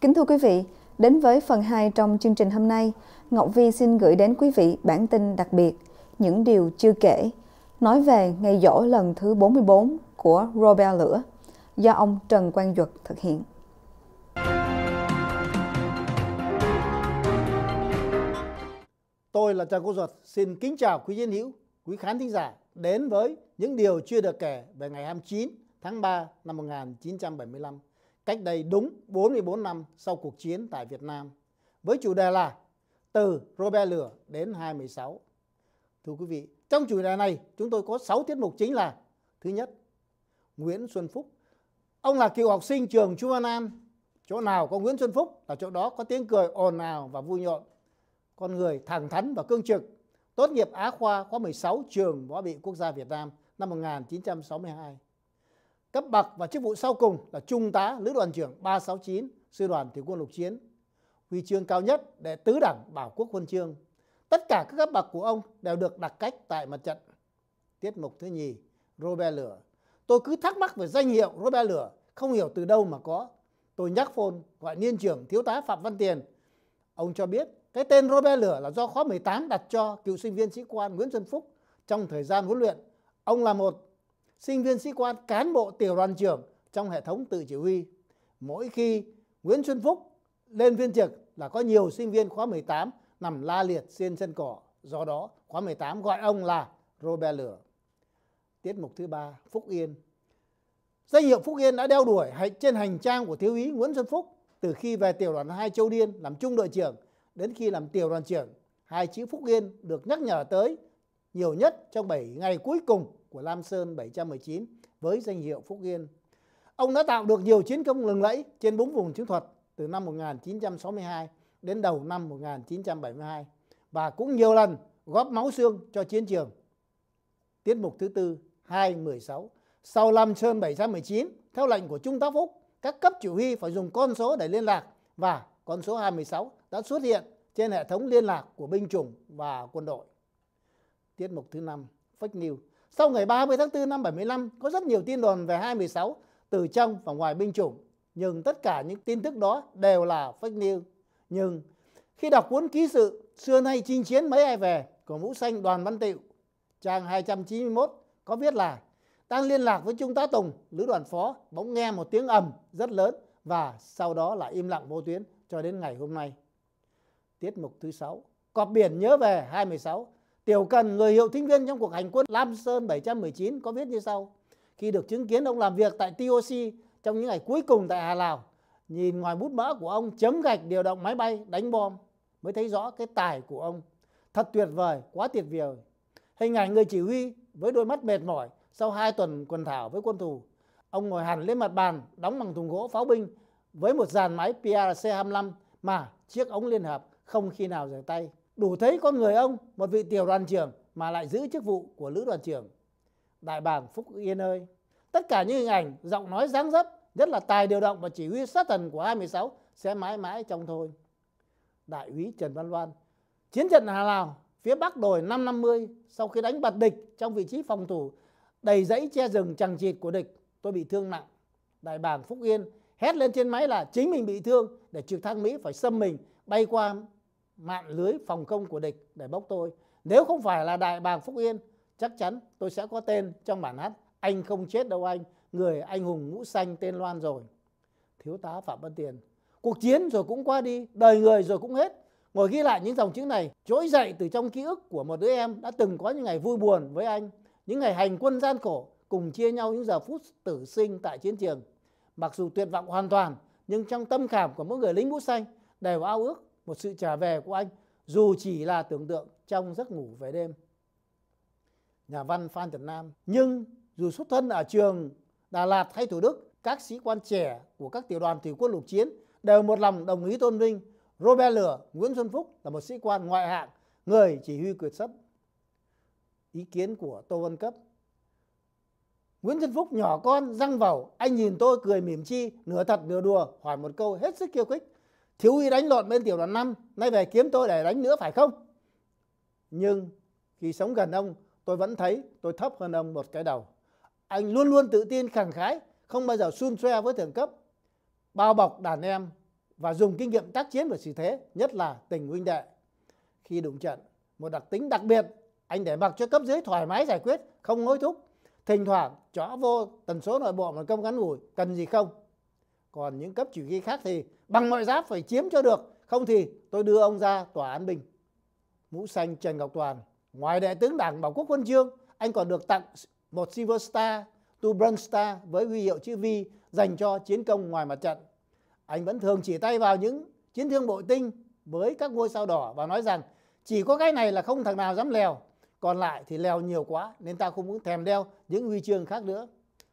Kính thưa quý vị, đến với phần 2 trong chương trình hôm nay, Ngọc Vi xin gửi đến quý vị bản tin đặc biệt Những điều chưa kể, nói về ngày dỗ lần thứ 44 của Robert Lửa do ông Trần Quang Duật thực hiện. Tôi là Trần quang Duật, xin kính chào quý nhân hữu, quý khán thính giả đến với những điều chưa được kể về ngày 29 tháng 3 năm 1975 cách đây đúng 44 năm sau cuộc chiến tại Việt Nam với chủ đề là từ Robert lửa đến 26. Thưa quý vị, trong chủ đề này chúng tôi có 6 tiết mục chính là Thứ nhất, Nguyễn Xuân Phúc. Ông là cựu học sinh trường Chu Văn An. Chỗ nào có Nguyễn Xuân Phúc là chỗ đó có tiếng cười ồn ào và vui nhộn. Con người thẳng thắn và cương trực. Tốt nghiệp Á Khoa khóa 16 trường Võ bị Quốc gia Việt Nam năm 1962 cấp bậc và chức vụ sau cùng là Trung tá Lữ đoàn trưởng 369 Sư đoàn Thủy quân Lục Chiến. Huy chương cao nhất để tứ đẳng bảo quốc huân chương. Tất cả các cấp bậc của ông đều được đặt cách tại mặt trận. Tiết mục thứ nhì, Robert Lửa. Tôi cứ thắc mắc về danh hiệu Robert Lửa, không hiểu từ đâu mà có. Tôi nhắc phôn gọi niên trưởng thiếu tá Phạm Văn Tiền. Ông cho biết cái tên Robert Lửa là do khóa 18 đặt cho cựu sinh viên sĩ quan Nguyễn Xuân Phúc trong thời gian huấn luyện. Ông là một sinh viên sĩ quan cán bộ tiểu đoàn trưởng trong hệ thống tự chỉ huy. Mỗi khi Nguyễn Xuân Phúc lên viên trực là có nhiều sinh viên khóa 18 nằm la liệt trên sân cỏ. Do đó, khóa 18 gọi ông là Robert Lửa. Tiết mục thứ ba, Phúc Yên. Danh hiệu Phúc Yên đã đeo đuổi trên hành trang của thiếu úy Nguyễn Xuân Phúc từ khi về tiểu đoàn 2 Châu Điên làm trung đội trưởng đến khi làm tiểu đoàn trưởng. Hai chữ Phúc Yên được nhắc nhở tới nhiều nhất trong 7 ngày cuối cùng của Lam Sơn 719 với danh hiệu Phúc Yên. Ông đã tạo được nhiều chiến công lừng lẫy trên bốn vùng chiến thuật từ năm 1962 đến đầu năm 1972 và cũng nhiều lần góp máu xương cho chiến trường. Tiết mục thứ tư 216 sau Lam Sơn 719 theo lệnh của Trung tá Phúc các cấp chỉ huy phải dùng con số để liên lạc và con số 216 đã xuất hiện trên hệ thống liên lạc của binh chủng và quân đội. Tiết mục thứ năm, fake news. Sau ngày 30 tháng 4 năm 75 có rất nhiều tin đồn về 216 từ trong và ngoài binh chủng, nhưng tất cả những tin tức đó đều là fake news. Nhưng khi đọc cuốn ký sự xưa nay chinh chiến mấy ai về của mũ xanh đoàn văn tịu trang 291 có viết là đang liên lạc với trung tá tùng lữ đoàn phó bỗng nghe một tiếng ầm rất lớn và sau đó là im lặng vô tuyến cho đến ngày hôm nay tiết mục thứ sáu cọp biển nhớ về 26 Tiểu Cần, người hiệu thính viên trong cuộc hành quân Lam Sơn 719 có viết như sau. Khi được chứng kiến ông làm việc tại TOC trong những ngày cuối cùng tại Hà Lào, nhìn ngoài bút mỡ của ông chấm gạch điều động máy bay đánh bom mới thấy rõ cái tài của ông. Thật tuyệt vời, quá tuyệt vời. Hình ảnh người chỉ huy với đôi mắt mệt mỏi sau hai tuần quần thảo với quân thù. Ông ngồi hẳn lên mặt bàn đóng bằng thùng gỗ pháo binh với một dàn máy PRC-25 mà chiếc ống liên hợp không khi nào rời tay đủ thấy con người ông một vị tiểu đoàn trưởng mà lại giữ chức vụ của lữ đoàn trưởng đại bàng phúc yên ơi tất cả những hình ảnh giọng nói dáng dấp nhất là tài điều động và chỉ huy sát thần của 26 sẽ mãi mãi trong thôi đại úy trần văn loan chiến trận hà lào phía bắc đồi 550 sau khi đánh bật địch trong vị trí phòng thủ đầy dãy che rừng chằng chịt của địch tôi bị thương nặng đại bàng phúc yên hét lên trên máy là chính mình bị thương để trực thăng mỹ phải xâm mình bay qua mạng lưới phòng công của địch để bốc tôi. Nếu không phải là Đại bàng Phúc Yên, chắc chắn tôi sẽ có tên trong bản hát Anh không chết đâu anh, người anh hùng mũ xanh tên Loan rồi. Thiếu tá Phạm Văn Tiền, cuộc chiến rồi cũng qua đi, đời người rồi cũng hết. Ngồi ghi lại những dòng chữ này, trỗi dậy từ trong ký ức của một đứa em đã từng có những ngày vui buồn với anh, những ngày hành quân gian khổ, cùng chia nhau những giờ phút tử sinh tại chiến trường. Mặc dù tuyệt vọng hoàn toàn, nhưng trong tâm khảm của mỗi người lính mũ xanh đều ao ước một sự trả về của anh dù chỉ là tưởng tượng trong giấc ngủ về đêm. Nhà văn Phan Trần Nam nhưng dù xuất thân ở trường Đà Lạt hay Thủ Đức, các sĩ quan trẻ của các tiểu đoàn thủy quân lục chiến đều một lòng đồng ý tôn vinh Robert Lửa, Nguyễn Xuân Phúc là một sĩ quan ngoại hạng, người chỉ huy quyệt sắt. Ý kiến của Tô Văn Cấp Nguyễn Xuân Phúc nhỏ con, răng vào anh nhìn tôi cười mỉm chi, nửa thật nửa đùa, hỏi một câu hết sức kiêu khích thiếu úy đánh lộn bên tiểu đoàn 5 nay về kiếm tôi để đánh nữa phải không nhưng khi sống gần ông tôi vẫn thấy tôi thấp hơn ông một cái đầu anh luôn luôn tự tin khẳng khái không bao giờ xun xoe với thượng cấp bao bọc đàn em và dùng kinh nghiệm tác chiến và sự thế nhất là tình huynh đệ khi đụng trận một đặc tính đặc biệt anh để mặc cho cấp dưới thoải mái giải quyết không hối thúc thỉnh thoảng chó vô tần số nội bộ mà công ngắn ngủi cần gì không còn những cấp chỉ huy khác thì bằng mọi giá phải chiếm cho được không thì tôi đưa ông ra tòa án bình mũ xanh trần ngọc toàn ngoài đại tướng đảng bảo quốc quân chương anh còn được tặng một silver star tu bronze star với huy hiệu chữ v dành cho chiến công ngoài mặt trận anh vẫn thường chỉ tay vào những chiến thương bội tinh với các ngôi sao đỏ và nói rằng chỉ có cái này là không thằng nào dám lèo còn lại thì lèo nhiều quá nên ta không muốn thèm đeo những huy chương khác nữa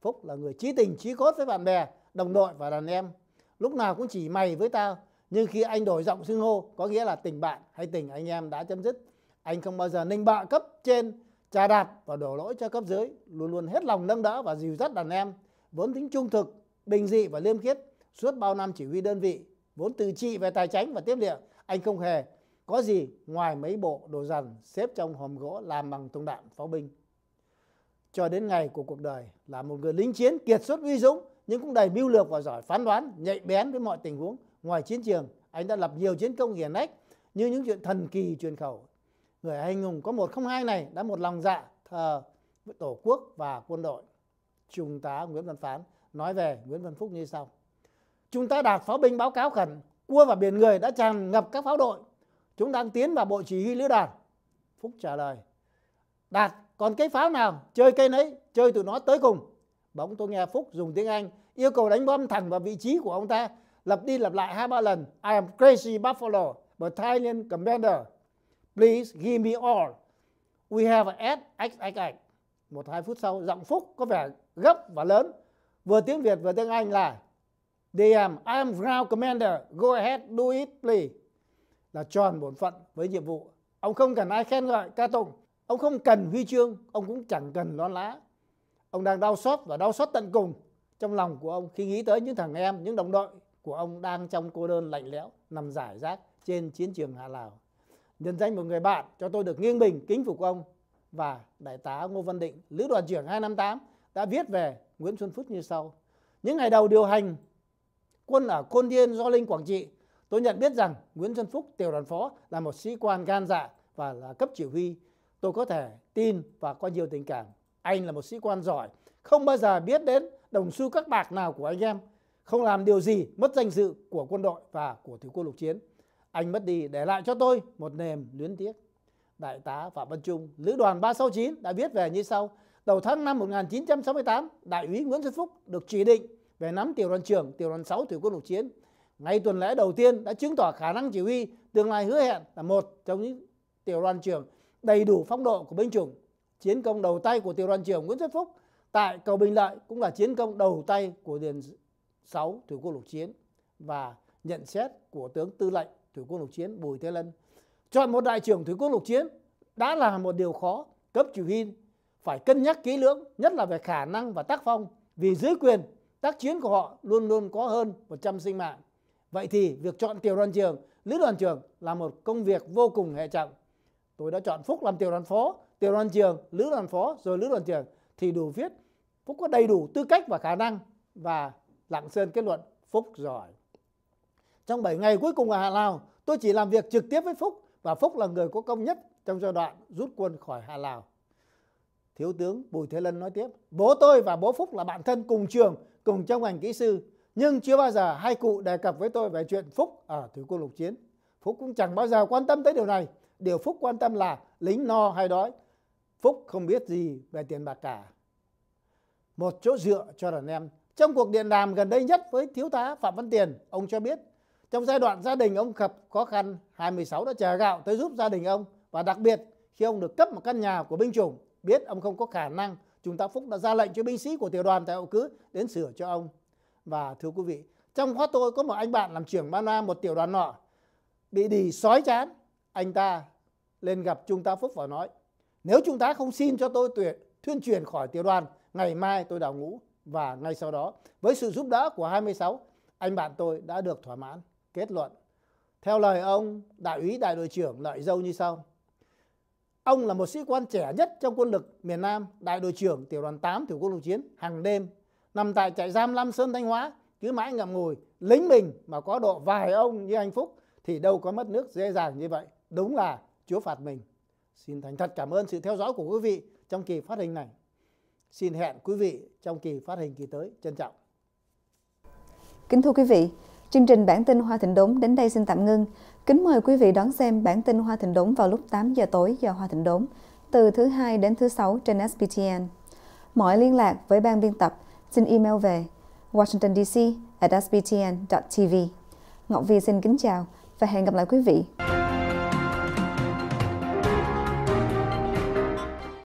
phúc là người trí tình trí cốt với bạn bè đồng đội và đàn em lúc nào cũng chỉ mày với tao nhưng khi anh đổi giọng xưng hô có nghĩa là tình bạn hay tình anh em đã chấm dứt anh không bao giờ nịnh bạ cấp trên trà đạp và đổ lỗi cho cấp dưới luôn luôn hết lòng nâng đỡ và dìu dắt đàn em vốn tính trung thực bình dị và liêm khiết suốt bao năm chỉ huy đơn vị vốn tự trị về tài chính và tiếp liệu anh không hề có gì ngoài mấy bộ đồ dằn xếp trong hòm gỗ làm bằng tông đạn pháo binh cho đến ngày của cuộc đời là một người lính chiến kiệt xuất uy dũng nhưng cũng đầy mưu lược và giỏi phán đoán, nhạy bén với mọi tình huống ngoài chiến trường. Anh đã lập nhiều chiến công hiển hách như những chuyện thần kỳ truyền khẩu. Người anh hùng có một không hai này đã một lòng dạ thờ với tổ quốc và quân đội. Trung tá Nguyễn Văn Phán nói về Nguyễn Văn Phúc như sau. Chúng ta đạt pháo binh báo cáo khẩn, cua và biển người đã tràn ngập các pháo đội. Chúng đang tiến vào bộ chỉ huy lữ đoàn. Phúc trả lời. Đạt, còn cái pháo nào, chơi cây nấy, chơi tụi nó tới cùng bóng tôi nghe Phúc dùng tiếng Anh yêu cầu đánh bom thẳng vào vị trí của ông ta lặp đi lặp lại hai ba lần I am crazy Buffalo battalion commander please give me all we have at x một hai phút sau giọng Phúc có vẻ gấp và lớn vừa tiếng Việt vừa tiếng Anh là DM I am ground commander go ahead do it please là tròn bổn phận với nhiệm vụ ông không cần ai khen ngợi ca tụng ông không cần huy chương ông cũng chẳng cần lon lá Ông đang đau xót và đau xót tận cùng trong lòng của ông khi nghĩ tới những thằng em, những đồng đội của ông đang trong cô đơn lạnh lẽo, nằm giải rác trên chiến trường Hạ Lào. Nhân danh một người bạn cho tôi được nghiêng mình kính phục ông và Đại tá Ngô Văn Định, Lữ đoàn trưởng 258 đã viết về Nguyễn Xuân Phúc như sau. Những ngày đầu điều hành quân ở Côn Thiên, Do Linh, Quảng Trị, tôi nhận biết rằng Nguyễn Xuân Phúc, tiểu đoàn phó là một sĩ quan gan dạ và là cấp chỉ huy. Tôi có thể tin và có nhiều tình cảm anh là một sĩ quan giỏi không bao giờ biết đến đồng xu các bạc nào của anh em không làm điều gì mất danh dự của quân đội và của thủy quân lục chiến anh mất đi để lại cho tôi một nềm luyến tiếc đại tá phạm văn trung lữ đoàn 369 đã viết về như sau đầu tháng năm 1968 đại úy nguyễn xuân phúc được chỉ định về nắm tiểu đoàn trưởng tiểu đoàn 6 thủy quân lục chiến ngay tuần lễ đầu tiên đã chứng tỏ khả năng chỉ huy tương lai hứa hẹn là một trong những tiểu đoàn trưởng đầy đủ phong độ của binh chủng chiến công đầu tay của tiểu đoàn trưởng Nguyễn Xuân Phúc tại cầu Bình Lợi cũng là chiến công đầu tay của Điền 6 Thủy quân lục chiến và nhận xét của tướng tư lệnh Thủy quân lục chiến Bùi Thế Lân. Chọn một đại trưởng Thủy quân lục chiến đã là một điều khó, cấp chỉ huy phải cân nhắc kỹ lưỡng, nhất là về khả năng và tác phong, vì dưới quyền tác chiến của họ luôn luôn có hơn 100 sinh mạng. Vậy thì việc chọn tiểu đoàn trưởng, lữ đoàn trưởng là một công việc vô cùng hệ trọng. Tôi đã chọn Phúc làm tiểu đoàn phó tiểu đoàn trường, lữ đoàn phó rồi lữ đoàn trường thì đủ viết phúc có đầy đủ tư cách và khả năng và lạng sơn kết luận phúc giỏi trong 7 ngày cuối cùng ở Hạ Lào, tôi chỉ làm việc trực tiếp với Phúc và Phúc là người có công nhất trong giai đoạn rút quân khỏi Hạ Lào. Thiếu tướng Bùi Thế Lân nói tiếp, bố tôi và bố Phúc là bạn thân cùng trường, cùng trong ngành kỹ sư, nhưng chưa bao giờ hai cụ đề cập với tôi về chuyện Phúc ở thủy quân lục chiến. Phúc cũng chẳng bao giờ quan tâm tới điều này, điều Phúc quan tâm là lính no hay đói, Phúc không biết gì về tiền bạc cả. Một chỗ dựa cho đàn em. Trong cuộc điện đàm gần đây nhất với thiếu tá Phạm Văn Tiền, ông cho biết trong giai đoạn gia đình ông gặp khó khăn, 26 đã chờ gạo tới giúp gia đình ông và đặc biệt khi ông được cấp một căn nhà của binh chủng, biết ông không có khả năng, chúng ta Phúc đã ra lệnh cho binh sĩ của tiểu đoàn tại hậu cứ đến sửa cho ông. Và thưa quý vị, trong khóa tôi có một anh bạn làm trưởng ban nam một tiểu đoàn nọ bị đì sói chán, anh ta lên gặp chúng ta Phúc và nói nếu chúng ta không xin cho tôi tuyệt thuyên truyền khỏi tiểu đoàn ngày mai tôi đào ngũ và ngay sau đó với sự giúp đỡ của 26 anh bạn tôi đã được thỏa mãn kết luận theo lời ông đại úy đại đội trưởng lợi dâu như sau ông là một sĩ quan trẻ nhất trong quân lực miền Nam đại đội trưởng tiểu đoàn 8 tiểu quân lục chiến hàng đêm nằm tại trại giam Lam Sơn Thanh Hóa cứ mãi ngậm ngùi lính mình mà có độ vài ông như anh Phúc thì đâu có mất nước dễ dàng như vậy đúng là chúa phạt mình Xin thành thật cảm ơn sự theo dõi của quý vị trong kỳ phát hình này. Xin hẹn quý vị trong kỳ phát hình kỳ tới. Trân trọng. Kính thưa quý vị, chương trình bản tin Hoa Thịnh Đốn đến đây xin tạm ngưng. Kính mời quý vị đón xem bản tin Hoa Thịnh Đốn vào lúc 8 giờ tối giờ Hoa Thịnh Đốn từ thứ hai đến thứ sáu trên SBTN. Mọi liên lạc với ban biên tập xin email về Washington DC at sbtn.tv. Ngọc Vi xin kính chào và hẹn gặp lại quý vị.